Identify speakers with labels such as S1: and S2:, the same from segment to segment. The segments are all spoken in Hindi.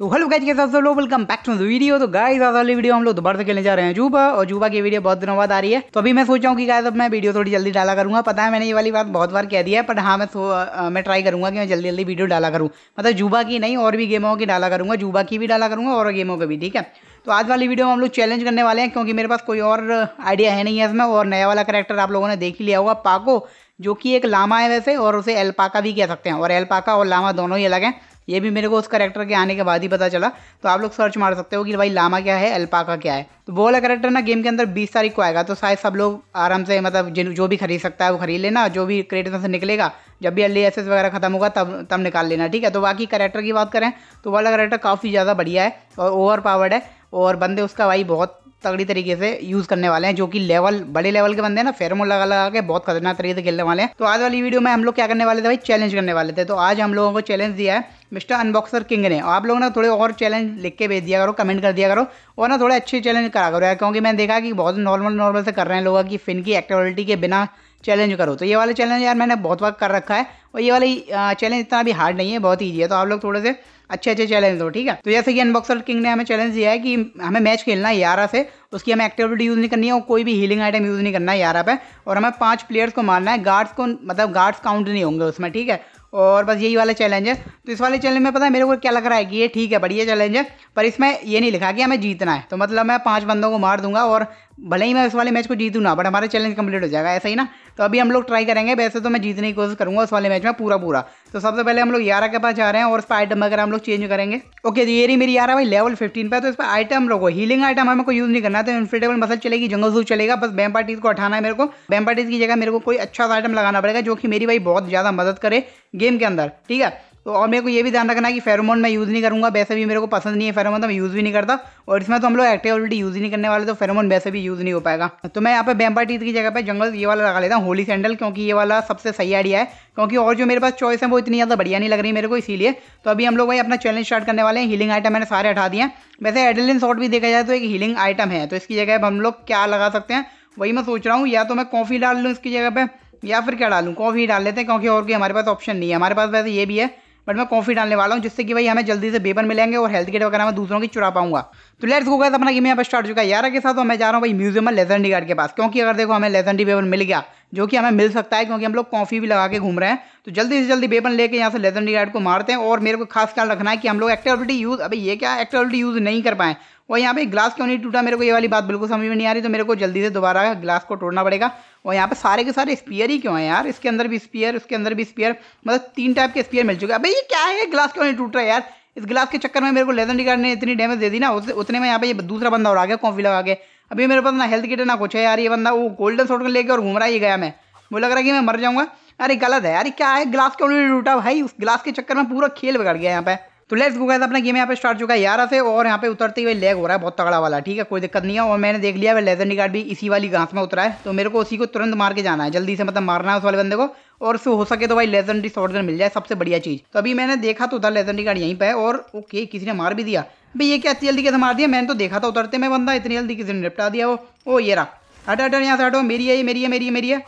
S1: तो हेलो गाइज के साथ लोग वेलकम बैक टू वीडियो तो गाइज आज वाली वीडियो हम लोग दोबारा से खेलने जा रहे हैं जूबा और जूबा की वीडियो बहुत दिनों बाद आ रही है तो अभी मैं सोच रहा हूँ कि गाइज अब मैं वीडियो थोड़ी जल्दी डाला करूँगा पता है मैंने ये वाली बात बहुत बार कह दिया है बट हाँ मैं आ, मैं ट्राई करूँगा कि मैं जल्दी जल्दी वीडियो डाला करूँ मतलब जूबा की नहीं और भी गेमों की डाला करूँगा जूबा की भी डाला करूँगा और गेमों की भी ठीक है तो आज वाली वीडियो में हम लोग चैलेंज करने वाले हैं क्योंकि मेरे पास कोई और आइडिया है नहीं है इसमें और नया वाला करेक्टर आप लोगों ने देख ही लिया होगा पाको जो कि एक लामा है वैसे और उसे एल्पाका भी कह सकते हैं और एल्पाका और लामा दोनों ही अलग हैं ये भी मेरे को उस करेक्टर के आने के बाद ही पता चला तो आप लोग सर्च मार सकते हो कि भाई लामा क्या है अल्पाका क्या है तो वो वाला करेक्टर ना गेम के अंदर बीस तारीख को आएगा तो शायद सब लोग आराम से मतलब जो भी खरीद सकता है वो खरीद लेना जो भी क्रेडिट से निकलेगा जब भी एल एस वगैरह खत्म होगा तब तब निकाल लेना ठीक है तो बाकी करेक्टर की बात करें तो वाला करेक्टर काफ़ी ज़्यादा बढ़िया है और ओवर पावर्ड है और बंदे उसका भाई बहुत तगड़ी तरीके से यूज करने वाले हैं जो कि लेवल बड़े लेवल के बंदे हैं ना फेरमो लगा लगा के बहुत खतरनाक तरीके से खेलने वाले हैं तो आज वाली वीडियो में हम लोग क्या करने वाले थे भाई चैलेंज करने वाले थे तो आज हम लोगों को चैलेंज दिया है मिस्टर अनबॉक्सर किंग ने आप लोगों ना थोड़े और चैलेंज लिख के भेज दिया करो कमेंट कर दिया करो और ना थोड़े अच्छे चैलेंज करा करो यार क्योंकि मैंने देखा कि बहुत नॉर्मल नॉर्मल से कर रहे हैं लोग कि फिन की एक्टिविटी के बिना चैलेंज करो तो ये वाला चैलेंज यार मैंने बहुत वक्त कर रखा है और ये वाली चैलेंज इतना भी हार्ड नहीं है बहुत ईजी है तो आप लोग थोड़े से अच्छे अच्छे चैलेंज दो ठीक है तो जैसे कि अनबॉक्सर किंग ने हमें चैलेंज दिया है कि हमें मैच खेलना है यारह से उसकी हमें एक्टिविटी यूज़ नहीं करनी है और कोई भी हीलिंग आइटम यूज़ नहीं करना है यारह पे और हमें पांच प्लेयर्स को मारना है गार्ड्स को मतलब गार्ड्स काउंट नहीं होंगे उसमें ठीक है और बस यही वाला चैलेंज है तो इस वाले चैलेंज में पता है मेरे को क्या लग रहा है कि ये ठीक है बढ़िया चैलेंज है पर इसमें ये नहीं लिखा कि हमें जीतना है तो मतलब मैं पाँच बंदों को मार दूंगा और भले ही मैं उस वाले मैच को जीतूँ ना बट हमारा चैलेंज कंप्लीट हो जाएगा ऐसा ही ना तो अभी हम लोग ट्राई करेंगे वैसे तो मैं जीतने की कोशिश करूँगा उस वाले मैच में पूरा पूरा तो सबसे पहले हम लोग यारह के पास जा रहे हैं और उस पर आइटम वगैरह हम लोग चेंज करेंगे ओके तो ये रही मेरी यारह भाई लेवल फिफ्टीन पर तो इस पर आइटम लोगों लोग हीलिंग आइटम हमें को यूज़ नहीं करना तो इन्फिटेबल मसल चलेगी जंगल सूट चलेगा बस बैम पार्टीज को हटाना है मेरे को बैम पार्टीज की जगह मेरे को कोई अच्छा सा आइटम लगाना पड़ेगा जो कि मेरी भाई बहुत ज़्यादा मदद करे गेम के अंदर ठीक है तो और मेरे को ये भी ध्यान रखना है कि फेरोमोन मैं यूज़ नहीं करूँगा वैसे भी मेरे को पसंद नहीं है फेरोमोन तो मैं यूज़ भी नहीं करता और इसमें तो हम लोग एक्टिव ऑलरेडी यूज़ ही नहीं करने वाले तो फेरोमोन वैसे भी यूज़ नहीं हो पाएगा तो मैं यहाँ पे बैम्पा टीथ की जगह पे जंगल ये वाला लगा लेता हूँ होली सैंडल क्योंकि ये वाला सबसे सही आइडिया है क्योंकि और जो मेरे पास चॉइस है वो इतनी ज़्यादा बढ़िया नहीं लग रही मेरे को इसीलिए तो अभी हम लोग भाई अपना चैलेंज स्टार्ट करने वाले हैं हीलिंग आइटम मैंने सारे हटा दिए हैं वैसे एडलिन शॉट भी देखा जाए तो एक हीलिंग आइटम है तो इसकी जगह पर हम लोग क्या लगा सकते हैं वही मैं सोच रहा हूँ या तो मैं कॉफ़ी डाल लूँ इसकी जगह पर या फिर क्या डालूँ कॉफ़ी डाल लेते हैं क्योंकि और कोई हमारे पास ऑप्शन नहीं है हमारे पास वैसे ये भी है बट मैं कॉफ़ी डालने वाला हूँ जिससे कि भाई हमें जल्दी से बेबन मिलेंगे और हेल्थ गेट वगैरह मैं दूसरों की चुरा पाऊंगा तो लेट्स गो गाइस अपना गेम यहाँ पर स्टार्ट हो चुका है यार के साथ मैं जा रहा हूँ भाई म्यूजियम में लेजेंडी गार्ड के पास क्योंकि अगर देखो हमें लेजेंडी बेबन मिल गया जो कि हमें मिल सकता है क्योंकि हम लोग कॉफ़ी भी लगा के घूम रहे हैं तो जल्दी से जल्दी बेबन लेके यहाँ से लेजेंडी गार्ड को मारते हैं और मेरे को खास ख्याल रखना है कि हम लोग एक्टिविटी यूज़ अभी ये क्या एक्टिविटी यूज़ नहीं कर पाए और यहाँ पे ग्लास क्यों नहीं टूटा मेरे को ये वाली बात बिल्कुल समझ में नहीं आ रही तो मेरे को जल्दी से दोबारा ग्लास को तोड़ना पड़ेगा और यहाँ पे सारे के सारे स्पीयर ही क्यों है यार इसके अंदर भी स्पीयर उसके अंदर भी स्पीयर मतलब तीन टाइप के स्पीयर मिल चुके हैं भाई ये क्या है ग्लास क्यों नहीं टूट रहा है यार इस ग्लास के चक्कर में मेरे को लेदर गार्ड ने इतनी डैमेज दे दी ना उतने में यहाँ पे दूसरा बंदा और आ गया कॉफी लगा के अभी मेरे पास ना हेल्थ किट ना कुछ है यार ये बंदा वो गोल्डन कर लेके और घूम रहा ही गया मैं वो लग रहा है कि मैं मर जाऊँगा अरे गलत है यार क्या है ग्लास क्यों नहीं टूटा भाई उस ग्लास के चक्कर में पूरा खेल बिगड़ गया यहाँ पे तो लेट्स गो गाइस अपना गेम यहाँ पे स्टार्ट चुका है यारह से और यहाँ पे उतरते हुए लेग हो रहा है बहुत तगड़ा वाला ठीक है कोई दिक्कत नहीं है और मैंने देख लिया वह लेजेंडी भी इसी वाली घास में उतरा है तो मेरे को उसी को तुरंत मार के जाना है जल्दी से मतलब मारना है उस वाले बंदे को और उससे हो सके तो भाई लेजेंडरी शॉटगन मिल जाए सबसे बढ़िया चीज़ तो अभी मैंने देखा तो उधर लेजेंडरी गार्ड यहीं पर है और ओके किसी ने मार भी दिया भाई ये क्या इतनी जल्दी कैसे मार दिया मैंने तो देखा था उतरते में बंदा इतनी जल्दी किसी ने निपटा दिया वो ओ ये रहा हट हट यहाँ से हटो मेरी है ये मेरी है मेरी है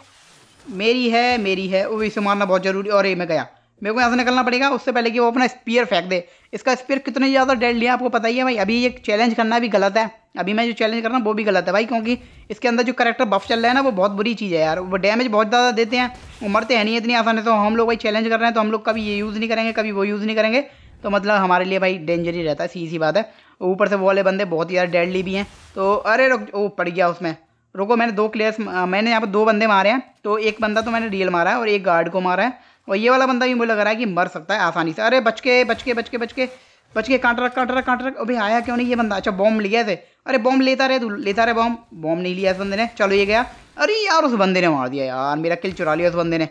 S1: मेरी है मेरी है वो इसे मारना बहुत जरूरी और ये मैं गया मेरे को यहाँ से निकलना पड़ेगा उससे पहले कि वो अपना स्पीयर फेंक दे इसका स्पीयर कितने ज़्यादा डेड लिया आपको पता ही है भाई अभी ये चैलेंज करना भी गलत है अभी मैं जो चैलेंज कर रहा हूँ वो भी गलत है भाई क्योंकि इसके अंदर जो करेक्टर बफ चल रहा है ना वो बहुत बुरी चीज़ है यार वो डैमेज बहुत ज़्यादा देते हैं वो मरते हैं नहीं इतनी आसान है तो हम लोग भाई चैलेंज कर रहे हैं तो हम लोग कभी ये यूज़ नहीं करेंगे कभी वो यूज़ नहीं करेंगे तो मतलब हमारे लिए भाई डेंजर ही रहता है सी सी बात है ऊपर से वो वाले बंदे बहुत ही ज़्यादा डेडली भी हैं तो अरे रुक वो पड़ गया उसमें रुको मैंने दो क्लेयर्स मैंने यहाँ पर दो बंदे मारे हैं तो एक बंदा तो मैंने रियल मारा है और एक गार्ड को मारा है और ये वाला बंदा भी मुझे लग रहा है कि मर सकता है आसानी से अरे बच के बच के बच के बच के बच के कांटर अभी आया क्यों नहीं ये बंदा अच्छा बॉम्ब लिया थे अरे बॉम्ब लेता रहे तू लेता रहे बॉम्ब बॉम्ब नहीं लिया इस बंदे ने चलो ये गया अरे यार उस बंदे ने मार दिया यार मेरा किल चुरा लिया उस बंदे ने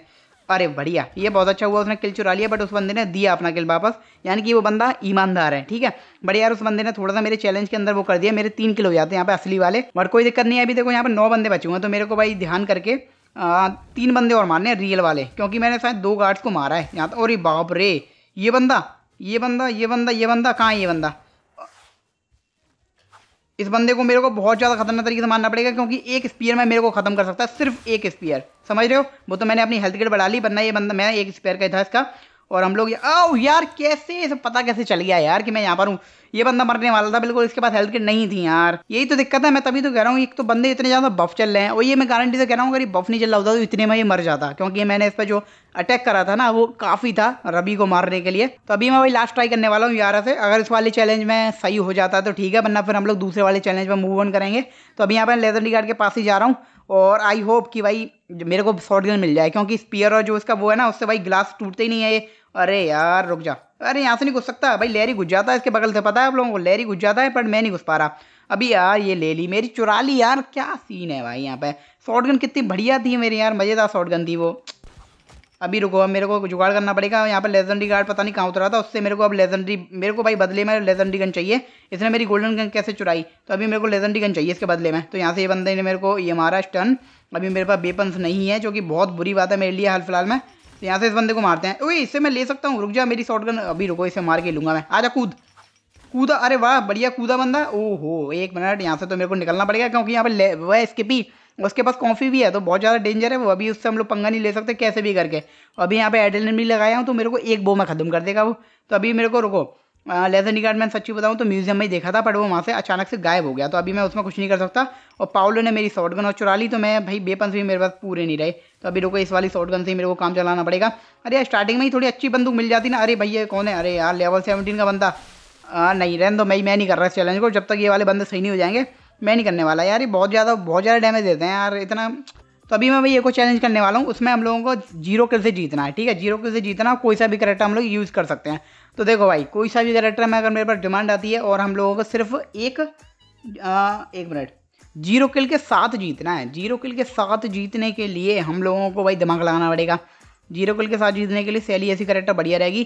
S1: अरे बढ़िया ये बहुत अच्छा हुआ उसने किल चुरा लिया बट उस बंदे ने दिया अपना किल वापस यानी कि वो बंदा ईमानदार है ठीक है बट यार उस बंदे ने थोड़ा सा मेरे चैलेंज के अंदर वो कर दिया मेरे तीन किल हो जाते हैं यहाँ पे असली वाले बट कोई दिक्कत नहीं है अभी देखो यहाँ पे नौ बंदे बचे हुए हैं तो मेरे को भाई ध्यान करके आ, तीन बंदे और मारने रियल वाले क्योंकि मैंने शायद दो गार्ड्स को मारा है यहाँ तो और बाप रे ये बंदा ये बंदा ये बंदा ये बंदा कहाँ ये बंदा इस बंदे को मेरे को बहुत ज़्यादा खतरनाक तरीके से मारना पड़ेगा क्योंकि एक स्पीयर में मेरे को खत्म कर सकता है सिर्फ एक स्पीयर समझ रहे हो वो तो मैंने अपनी हेल्थ किट बढ़ा ली बनना ये बंदा मैं एक स्पीयर का था इसका और हम लोग आओ यार कैसे पता कैसे चल गया यार कि मैं यहाँ पर हूँ ये बंदा मरने वाला था बिल्कुल इसके पास हेल्थ किट नहीं थी यार यही तो दिक्कत है मैं तभी तो कह रहा हूँ एक तो बंदे इतने ज़्यादा बफ चल रहे हैं और ये मैं गारंटी से कह रहा हूँ अगर ये बफ नहीं चल रहा होता तो इतने में ये मर जाता क्योंकि मैंने इस पर जो अटैक करा था ना वो काफ़ी था रबी को मारने के लिए तो अभी मैं वही लास्ट ट्राई करने वाला हूँ यारा से अगर इस वाले चैलेंज में सही हो जाता तो ठीक है वरना फिर हम लोग दूसरे वाले चैलेंज में मूव ऑन करेंगे तो अभी यहाँ पर लेदर गार्ड के पास ही जा रहा हूँ और आई होप कि भाई मेरे को शॉर्ट गन मिल जाए क्योंकि स्पीयर और जो इसका वो है ना उससे भाई ग्लास टूटते ही नहीं है ये अरे यार रुक जा अरे यहाँ से नहीं घुस सकता भाई लेरी घुस जाता है इसके बगल से पता है आप लोगों को लेरी घुस जाता है पर मैं नहीं घुस पा रहा अभी यार ये ले ली मेरी चुरा ली यार क्या सीन है भाई यहाँ पे गन कितनी बढ़िया थी मेरी यार मज़ेदार गन थी वो अभी रुको मेरे को जुगाड़ करना पड़ेगा यहाँ पर लेजेंडरी गार्ड पता नहीं कहाँ उतरा था उससे मेरे को अब लेजेंडरी मेरे को भाई बदले में लेजेंडरी गन चाहिए इसने मेरी गोल्डन गन कैसे चुराई तो अभी मेरे को लेजेंडरी गन चाहिए इसके बदले में तो यहाँ से ये बंदे ने मेरे को ये मारा स्टन अभी मेरे पास बेपन्स नहीं है जो कि बहुत बुरी बात है मेरे लिए हाल फिलहाल में यहाँ से इस बंदे को मारते हैं ओए इससे मैं ले सकता हूँ रुक जा मेरी शॉर्ट गन अभी रुको इसे मार के लूंगा मैं आजा कूद कूदा अरे वाह बढ़िया कूदा बंदा ओहो एक मिनट यहाँ से तो मेरे को निकलना पड़ेगा क्योंकि यहाँ पर वह इसके पी उसके पास कॉफ़ी भी है तो बहुत ज़्यादा डेंजर है वो अभी उससे हम लोग पंगा नहीं ले सकते कैसे भी करके अभी यहाँ पे एडलिन भी लगाया हूँ तो मेरे को एक बो में ख़त्म कर देगा वो तो अभी मेरे को रुको लेजर निगार्ड मैंने सच्ची बताऊँ तो म्यूजियम में ही देखा था पर वो वहाँ से अचानक से गायब हो गया तो अभी मैं उसमें कुछ नहीं कर सकता और पाउलो ने मेरी शॉर्ट गन और चुरा ली तो मैं भाई बेपन भी मेरे पास पूरे नहीं रहे तो अभी रुको इस वाली शॉर्ट गन से ही मेरे को काम चलाना पड़ेगा अरे यार स्टार्टिंग में ही थोड़ी अच्छी बंदूक मिल जाती ना अरे भैया कौन है अरे यार लेवल सेवेंटीन का बंदा नहीं रहन तो मैं मैं नहीं कर रहा इस चैलेंज को जब तक ये वाले बंदे सही नहीं हो जाएंगे मैं नहीं करने वाला यार ये बहुत ज़्यादा बहुत ज़्यादा डैमेज देते हैं यार इतना तो अभी मैं भाई ये को चैलेंज करने वाला हूँ उसमें हम लोगों को जीरो किल से जीतना है ठीक है जीरो किल से जीतना कोई सा भी करेक्टर हम लोग यूज़ कर सकते हैं तो देखो भाई कोई सा भी कैरेक्टर में अगर मेरे पास डिमांड आती है और हम लोगों को सिर्फ एक आ, एक मिनट जीरो किल के साथ जीतना है जीरो किल के साथ जीतने के लिए हम लोगों को भाई दिमाग लगाना पड़ेगा जीरो किल के साथ जीतने के लिए सैली ऐसी करेक्टर बढ़िया रहेगी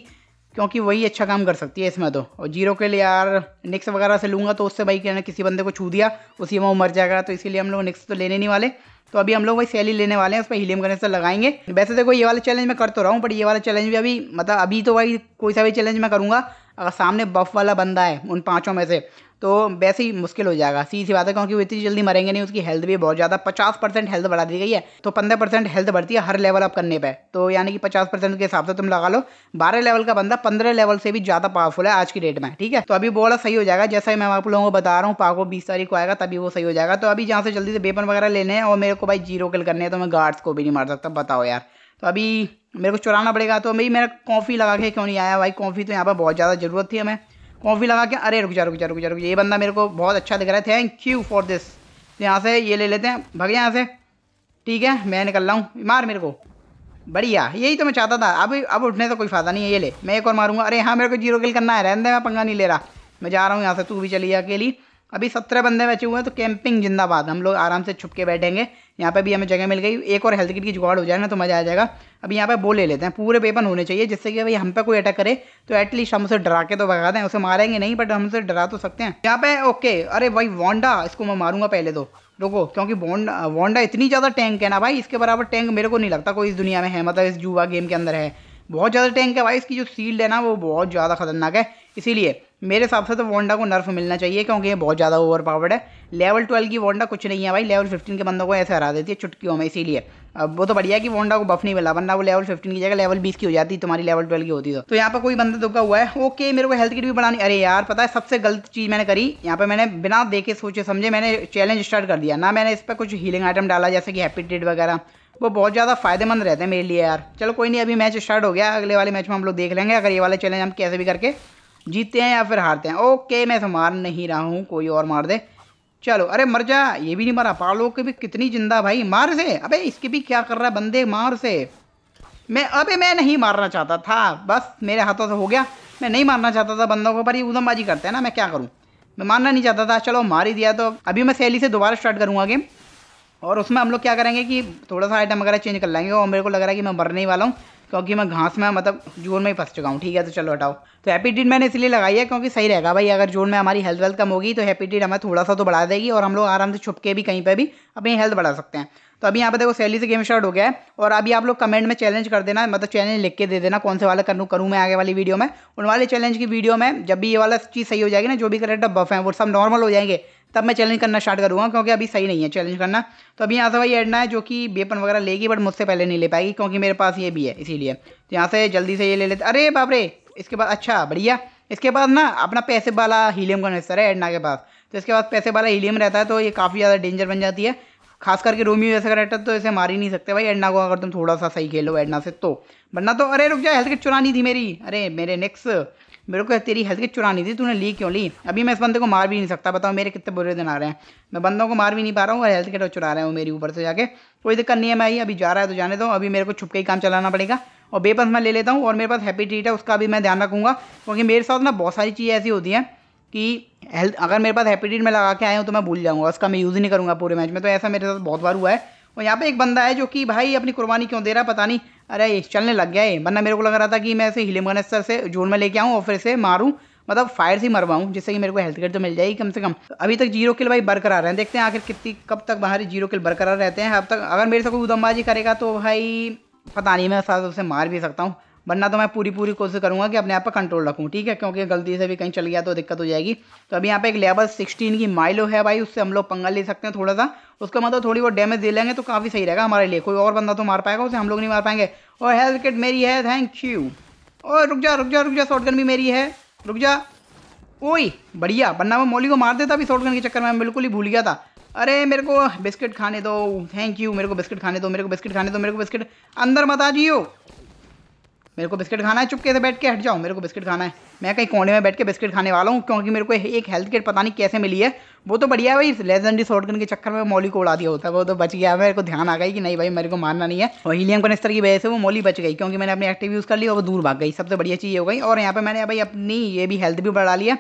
S1: क्योंकि वही अच्छा काम कर सकती है इसमें तो और जीरो किल यार निक्स वगैरह से लूँगा तो उससे भाई क्या किसी बंदे को छू दिया उसी में वो मर जाएगा तो इसीलिए हम लोग निक्स तो लेने नहीं वाले तो अभी हम लोग वही सैली लेने वाले हैं उस पर हीलियम से लगाएंगे वैसे देखो ये वाला चैलेंज मैं कर तो रहा हूँ बट ये वाला चैलेंज भी अभी मतलब अभी तो भाई कोई सा भी चैलेंज मैं करूँगा अगर सामने बफ वाला बंदा है उन पाँचों में से तो वैसे ही मुश्किल हो जाएगा सी सी बात है क्योंकि वो इतनी जल्दी मरेंगे नहीं उसकी हेल्थ भी बहुत ज़्यादा पचास परसेंट हेल्थ बढ़ा दी गई है तो पंद्रह परसेंट हेल्थ बढ़ती है हर लेवल अप करने पर तो यानी कि पचास परसेंट के हिसाब से तुम लगा लो बारह लेवल का बंदा पंद्रह लेवल से भी ज़्यादा पावरफुल है आज की डेट में ठीक है तो अभी बोला सही हो जाएगा जैसा ही मैं आप लोगों को बता रहा हूँ पाको बीस तारीख को आएगा तभी वो सही हो जाएगा तो अभी जहाँ से जल्दी से बेपन वगैरह लेने हैं और मेरे को भाई जीरो किल करने हैं तो मैं गार्ड्स को भी नहीं मार सकता बताओ यार तो अभी मेरे को चुराना पड़ेगा तो भाई मेरा कॉफ़ी लगा के क्यों नहीं आया भाई कॉफ़ी तो यहाँ पर बहुत ज़्यादा ज़रूरत थी हमें कॉफ़ी लगा के अरे रुक जा रुक जा रुक जा रुक जा ये बंदा मेरे को बहुत अच्छा दिख रहा है थैंक यू फॉर दिस तो यहाँ से ये ले लेते हैं भग यहाँ से ठीक है मैं निकल रहा हूँ मार मेरे को बढ़िया यही तो मैं चाहता था अब अब उठने से कोई फ़ायदा नहीं है ये ले मैं एक और मारूंगा अरे हाँ मेरे को जीरो किल करना है रहने मैं पंगा नहीं ले रहा मैं जा रहा हूँ यहाँ से तू भी चली अकेली अभी सत्रह बंदे बचे हुए हैं तो कैंपिंग जिंदाबाद हम लोग आराम से छुप के बैठेंगे यहाँ पे भी हमें जगह मिल गई एक और हेल्थ किट की जुगाड़ हो जाए ना तो मज़ा आ जाएगा अभी यहाँ पे बो ले लेते हैं पूरे पेपन होने चाहिए जिससे कि भाई हम पे कोई अटैक करे तो एटलीस्ट हम उसे डरा के तो भगा दें उसे मारेंगे नहीं बट हमसे डरा तो सकते हैं यहाँ पे ओके अरे भाई वॉन्डा इसको मैं मारूंगा पहले तो रुको क्योंकि वॉन्डा वॉन्डा इतनी ज़्यादा टैंक है ना भाई इसके बराबर टैंक मेरे को नहीं लगता कोई इस दुनिया में है मतलब इस जुआ गेम के अंदर है बहुत ज़्यादा टैंक है भाई इसकी जो सील्ड है ना वो बहुत ज़्यादा खतरनाक है इसीलिए मेरे हिसाब से तो वोंडा को नर्फ मिलना चाहिए क्योंकि ये बहुत ज़्यादा ओवर पावर्ड है लेवल ट्वेल्व की वोंडा कुछ नहीं है भाई लेवल फिफ्टीन के बंदों को ऐसे हरा देती है चुटकियों में इसीलिए अब वो तो बढ़िया कि वोंडा को बफ नहीं मिला वरना वो लेवल फिफ्टीन की जगह लेवल बीस की हो जाती तुम्हारी लेवल ट्वेल्व की होती तो, तो यहाँ पर कोई बंदा दुखा हुआ है ओके मेरे को हेल्थ किट भी बढ़ानी अरे यार पता है सबसे गलत चीज़ मैंने करी यहाँ पर मैंने बिना देखे सोचे समझे मैंने चैलेंज स्टार्ट कर दिया ना मैंने इस पर कुछ हीलिंग आइटम डाला जैसे कि हैप्पी डेट वगैरह वो बहुत ज़्यादा फायदेमंद रहते हैं मेरे लिए यार चलो कोई नहीं अभी मैच स्टार्ट हो गया अगले वाले मैच में हम लोग देख लेंगे अगर ये वाले चैलेंज हम कैसे भी करके जीतते हैं या फिर हारते हैं ओके मैं तो मार नहीं रहा हूँ कोई और मार दे चलो अरे मर जा ये भी नहीं मरा पालो के भी कितनी जिंदा भाई मार से अबे इसके भी क्या कर रहा है बंदे मार से मैं अबे मैं नहीं मारना चाहता था बस मेरे हाथों से हो गया मैं नहीं मारना चाहता था बंदों को पर ये उदमबाजी करते हैं ना मैं क्या करूँ मैं मारना नहीं चाहता था चलो मार ही दिया तो अभी मैं सहेली से दोबारा स्टार्ट करूँगा गेम और उसमें हम लोग क्या करेंगे कि थोड़ा सा आइटम वगैरह चेंज कर लेंगे और मेरे को लग रहा है कि मैं मरने ही वाला हूँ क्योंकि मैं घास में मतलब जोन में ही फंस चुका हूँ ठीक है तो चलो हटाओ तो हैप्पीडीड मैंने इसलिए लगाई है क्योंकि सही रहेगा भाई अगर जोन में हमारी हेल्थ वेल्थ कम होगी तो हैप्पीडीड हमें थोड़ा सा तो बढ़ा देगी और हम लोग आराम से छुप के भी कहीं पर भी अपनी हेल्थ बढ़ा सकते हैं तो अभी यहाँ पर देखो सैली से गेम स्टार्ट हो गया है और अभी आप लोग कमेंट में चैलेंज कर देना मतलब चैलेंज लिख के दे देना कौन से वाला करूँ करूँ मैं आगे वाली वीडियो में उन वाले चैलेंज की वीडियो में जब भी ये वाला चीज़ सही हो जाएगी ना जो भी करेक्टर बफ हैं वो सब नॉर्मल हो जाएंगे तब मैं चैलेंज करना स्टार्ट करूँगा क्योंकि अभी सही नहीं है चैलेंज करना तो अभी यहाँ से वही एडना है जो कि बेपन वगैरह लेगी बट मुझसे पहले नहीं ले पाएगी क्योंकि मेरे पास ये भी है इसीलिए तो यहाँ से जल्दी से ये ले लेते अरे बाप रे इसके बाद अच्छा बढ़िया इसके बाद ना अपना पैसे वाला हीलियम का है एडना के पास तो इसके बाद पैसे वाला हीलियम रहता है तो ये काफ़ी ज़्यादा डेंजर बन जाती है खास करके रोमियो जैसा करेक्टर तो इसे मार ही नहीं सकते भाई एडना को अगर तुम थोड़ा सा सही खेलो एडना से तो वरना तो अरे रुक जाए हेल्थ किट चुरानी थी मेरी अरे मेरे नेक्स्ट मेरे को तेरी हेल्थ चुरा नहीं थी तूने ली क्यों ली अभी मैं इस बंदे को मार भी नहीं सकता बताओ मेरे कितने बुरे दिन आ रहे हैं मैं बंदों को मार भी नहीं पा रहा हूँ और हेल्थ किट चुरा रहे हैं मेरे ऊपर से जाके कोई दिक्कत नहीं है मैं अभी जा रहा है तो जाने दो अभी मेरे को छुपके ही काम चलाना पड़ेगा और बेपस मैं ले लेता हूँ और मेरे पास हैप्पी ट्रीट है उसका भी मैं ध्यान रखूँगा क्योंकि मेरे साथ ना बहुत सारी चीज़ें ऐसी होती हैं कि हेल्थ अगर मेरे पास हैप्पी ट्रीट में लगा के आया हूँ तो मैं भूल जाऊँगा उसका मैं यूज़ नहीं करूँगा पूरे मैच में तो ऐसा मेरे साथ बहुत बार हुआ है और यहाँ पे एक बंदा है जो कि भाई अपनी कुर्बानी क्यों दे रहा है पता नहीं अरे चलने लग गया है वरना मेरे को लग रहा था कि मैं इसे हिलिम गनेस्तर से जोन में लेके आऊँ और फिर मतलब से मारूँ मतलब फायर से मरवाऊँ जिससे कि मेरे को हेल्थ केयर तो मिल जाएगी कम से कम अभी तक जीरो किल भाई बरकरार हैं देखते हैं आखिर कितनी कब तक बाहर जीरो किल बरकरार रहते हैं अब तक अगर मेरे से कोई उदमबाजी करेगा तो भाई पता नहीं मैं साथ उसे मार भी सकता हूँ वरना तो मैं पूरी पूरी कोशिश करूँगा कि अपने आप पर कंट्रोल रखूँ ठीक है क्योंकि गलती से भी कहीं चल गया तो दिक्कत हो जाएगी तो अभी यहाँ पे एक लेवल सिक्सटीन की माइलो है भाई उससे हम लोग पंगा ले सकते हैं थोड़ा सा उसका मतलब थोड़ी बहुत डैमेज दे लेंगे तो काफ़ी सही रहेगा हमारे लिए कोई और बंदा तो मार पाएगा उसे हम लोग नहीं मार पाएंगे और हेल्थ किट मेरी है थैंक यू और रुक जा रुक जा रुक जा शॉटगन भी मेरी है रुक जा ओई बढ़िया बनना मैं मोली को मार देता अभी शॉटगन के चक्कर में बिल्कुल ही भूल गया था अरे मेरे को बिस्किट खाने दो थैंक यू मेरे को बिस्किट खाने दो मेरे को बिस्किट खाने दो मेरे को बिस्किट अंदर मत आ जियो मेरे को बिस्किट खाना है चुपके से बैठ के हट जाओ मेरे को बिस्किट खाना है मैं कहीं कोने में बैठ के बिस्किट खाने वाला हूँ क्योंकि मेरे को एक हेल्थ किट पता नहीं कैसे मिली है वो तो बढ़िया है भाई लेजेंडरी शॉटगन के चक्कर में मौली को उड़ा दिया होता है वो तो बच गया मेरे को ध्यान आ गई कि नहीं भाई मेरे को मारना नहीं है और हीलियम कनेस्टर की वजह से वो मौली बच गई क्योंकि मैंने अपनी एक्टिव यूज़ कर ली और वो दूर भाग गई सबसे बढ़िया चीज़ हो गई और यहाँ पर मैंने भाई अपनी ये भी हेल्थ भी बढ़ा लिया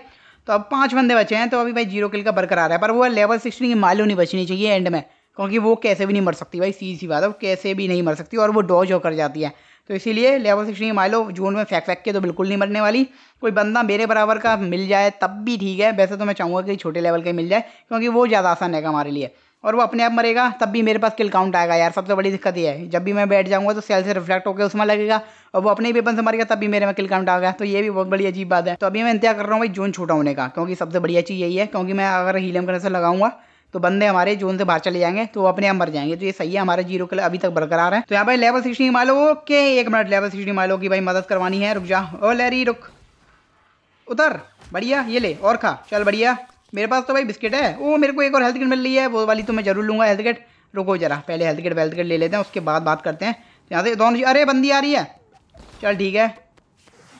S1: तो अब पाँच बंदे बचे हैं तो अभी भाई जीरो किल का बरकरार है पर वो लेवल सिक्सटी की मालूम नहीं बचनी चाहिए एंड में क्योंकि वो कैसे भी नहीं मर सकती भाई सीधी सी बात है वो कैसे भी नहीं मर सकती और वो डॉज होकर जाती है तो इसीलिए लेवल सिक्सटीन लो जून में फेंक फेंक के तो बिल्कुल नहीं मरने वाली कोई बंदा मेरे बराबर का मिल जाए तब भी ठीक है वैसे तो मैं चाहूँगा कि छोटे लेवल का मिल जाए क्योंकि वो ज़्यादा आसान है हमारे लिए और वो अपने आप मरेगा तब भी मेरे पास किल काउंट आएगा यार सबसे बड़ी दिक्कत ये है जब भी मैं बैठ जाऊंगा तो सेल से रिफ्लेक्ट होकर उसमें लगेगा और वो अपने ही वेपन से मरेगा तब भी मेरे में किल काउंट आ गया तो ये भी बहुत बड़ी अजीब बात है तो अभी मैं इंतजार कर रहा हूँ भाई जोन छोटा होने का क्योंकि सबसे बढ़िया चीज़ यही है क्योंकि मैं अगर हीलम करने से लगाऊंगा तो बंदे हमारे जोन से बाहर चले जाएंगे तो वो अपने आप मर जाएंगे तो ये सही है हमारे जीरो लिए अभी तक बरकरार है तो यहाँ भाई लेवल सिक्सटी लो के एक मिनट लेवल सिक्सटी लो की भाई मदद करवानी है रुक जा ओ लेरी रुक उतर बढ़िया ये ले और खा चल बढ़िया मेरे पास तो भाई बिस्किट है वो मेरे को एक और हेल्थ किट मिल रही है वो वाली तो मैं जरूर लूँगा हेल्थ किट रुको जरा पहले हेल्थ किट वेल्थ किट ले लेते हैं उसके बाद बात करते हैं यहाँ से दोनों अरे बंदी आ रही है चल ठीक है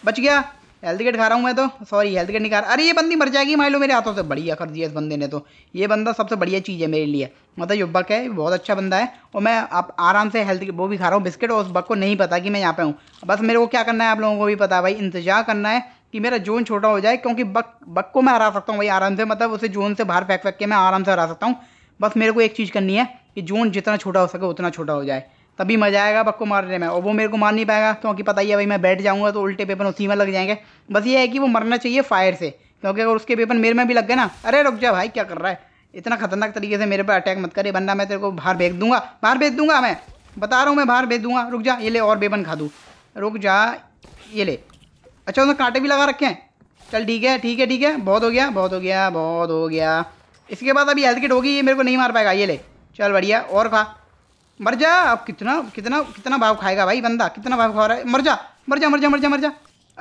S1: बच गया हेल्थ गेट खा रहा हूँ मैं तो सॉरी हेल्थ गेट नहीं खा रहा अरे ये बंदी मर जाएगी मान लो मेरे हाथों से बढ़िया कर दिया इस बंदे ने तो ये बंदा सबसे बढ़िया चीज़ है मेरे लिए मतलब बक है बहुत अच्छा बंदा है और मैं आप आराम से हेल्थ वो भी खा रहा हूँ बिस्किट और उस बक को नहीं पता कि मैं यहाँ पे हूँ बस मेरे को क्या करना है आप लोगों को भी पता है भाई इंतजार करना है कि मेरा जोन छोटा हो जाए क्योंकि बक बक को मैं हरा सकता हूँ भाई आराम से मतलब उसे जोन से बाहर फेंक फेंक के मैं आराम से हरा सकता हूँ बस मेरे को एक चीज़ करनी है कि जोन जितना छोटा हो सके उतना छोटा हो जाए तभी मज़ा आएगा पक्को मारने में और वो मेरे को मार नहीं पाएगा क्योंकि पता ही है भाई मैं बैठ जाऊँगा तो उल्टे पेपर उसी में लग जाएंगे बस ये है कि वो मरना चाहिए फायर से क्योंकि अगर उसके पेपर मेरे में भी लग गए ना अरे रुक जा भाई क्या कर रहा है इतना खतरनाक तरीके से मेरे पर अटैक मत करे बंदा मैं तेरे को बाहर भेज दूंगा बाहर भेज दूंगा मैं बता रहा हूँ मैं बाहर भेज दूंगा रुक जा ये ले और बेबन खा दूँ रुक जा ये ले अच्छा उसमें कांटे भी लगा रखे हैं चल ठीक है ठीक है ठीक है बहुत हो गया बहुत हो गया बहुत हो गया इसके बाद अभी हेल्थ किट होगी ये मेरे को नहीं मार पाएगा ये ले चल बढ़िया और खा मर जा आप कितना कितना कितना भाव खाएगा भाई बंदा कितना भाव खा रहा है मर जा मर जा मर जा मर जा मर जा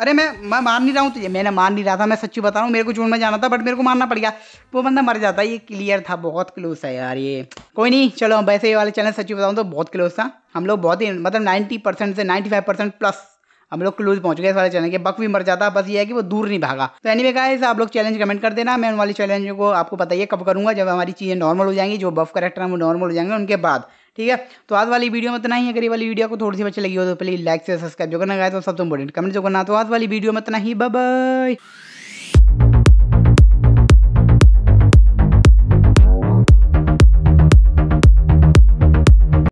S1: अरे मैं मैं मार नहीं रहा हूँ तुझे मैंने मार नहीं रहा था मैं सच्ची बता रहा हूँ मेरे को जोड़ में जाना था बट मेरे को मारना पड़ गया वो बंदा मर जाता ये क्लियर था बहुत क्लोज है यार ये कोई नहीं चलो वैसे ये वाले चैनल सच्ची बताऊँ तो बहुत क्लोज था हम लोग बहुत ही मतलब नाइन्टी परसेंट से नाइन्टी फाइव परसेंट प्लस हम लोग क्लोज पहुंच गए इस वाले चैनल के बक भी मर जाता बस ये है कि वो दूर नहीं भागा तो एनीवे गाइस आप लोग चैलेंज कमेंट कर देना मैं उन वाली चैलेंज को आपको बताइए कब करूंगा जब हमारी चीज़ें नॉर्मल हो जाएंगी जो बफ करेक्टर हैं वो नॉर्मल हो जाएंगे उनके बाद ठीक है तो आज वाली वीडियो में इतना ही अगर ये वाली वीडियो को थोड़ी सी अच्छी लगी हो तो प्लीज़ लाइक से सब्सक्राइब जो करना गाय तो सबसे इंपॉर्टेंट कमेंट जो करना तो आज वाली वीडियो में इतना ही बाय